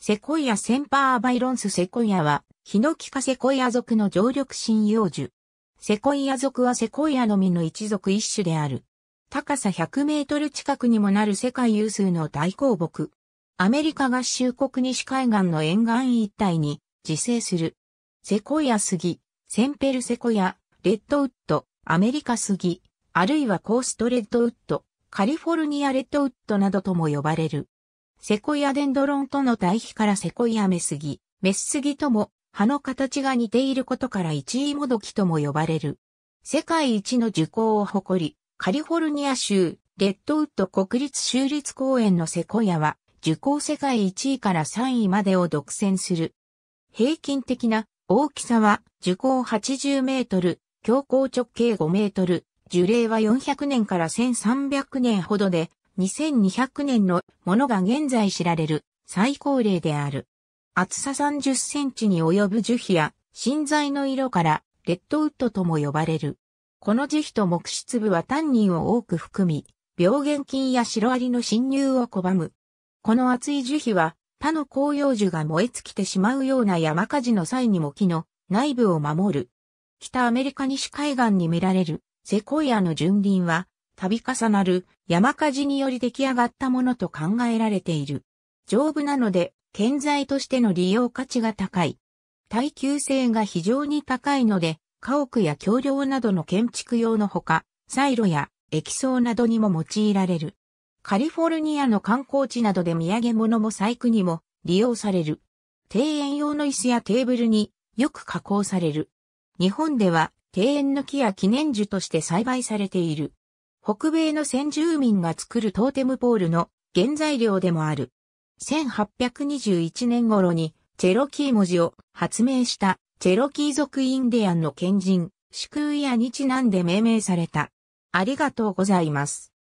セコイアセンパーアバイロンスセコイアは、ヒノキ科セコイア族の常緑針葉樹。セコイア族はセコイアのみの一族一種である。高さ100メートル近くにもなる世界有数の大鉱木。アメリカ合衆国西海岸の沿岸一帯に自生する。セコイア杉、センペルセコイア、レッドウッド、アメリカ杉、あるいはコーストレッドウッド、カリフォルニアレッドウッドなどとも呼ばれる。セコイアデンドロンとの対比からセコイアメスギ、メススギとも葉の形が似ていることから一位もどきとも呼ばれる。世界一の樹高を誇り、カリフォルニア州、レッドウッド国立州立公園のセコイアは、樹高世界1位から3位までを独占する。平均的な大きさは樹高80メートル、標高直径5メートル、樹齢は400年から1300年ほどで、2200年のものが現在知られる最高齢である。厚さ30センチに及ぶ樹皮や、芯材の色からレッドウッドとも呼ばれる。この樹皮と木質部はタンニンを多く含み、病原菌やシロアリの侵入を拒む。この厚い樹皮は他の紅葉樹が燃え尽きてしまうような山火事の際にも木の内部を守る。北アメリカ西海岸に見られるセコイアの純林は度重なる山火事により出来上がったものと考えられている。丈夫なので、建材としての利用価値が高い。耐久性が非常に高いので、家屋や橋梁などの建築用のほか、サイロや液槽などにも用いられる。カリフォルニアの観光地などで土産物も細工にも利用される。庭園用の椅子やテーブルによく加工される。日本では庭園の木や記念樹として栽培されている。北米の先住民が作るトーテムポールの原材料でもある。1821年頃にチェロキー文字を発明したチェロキー族インディアンの賢人、シクウイアにちなんで命名された。ありがとうございます。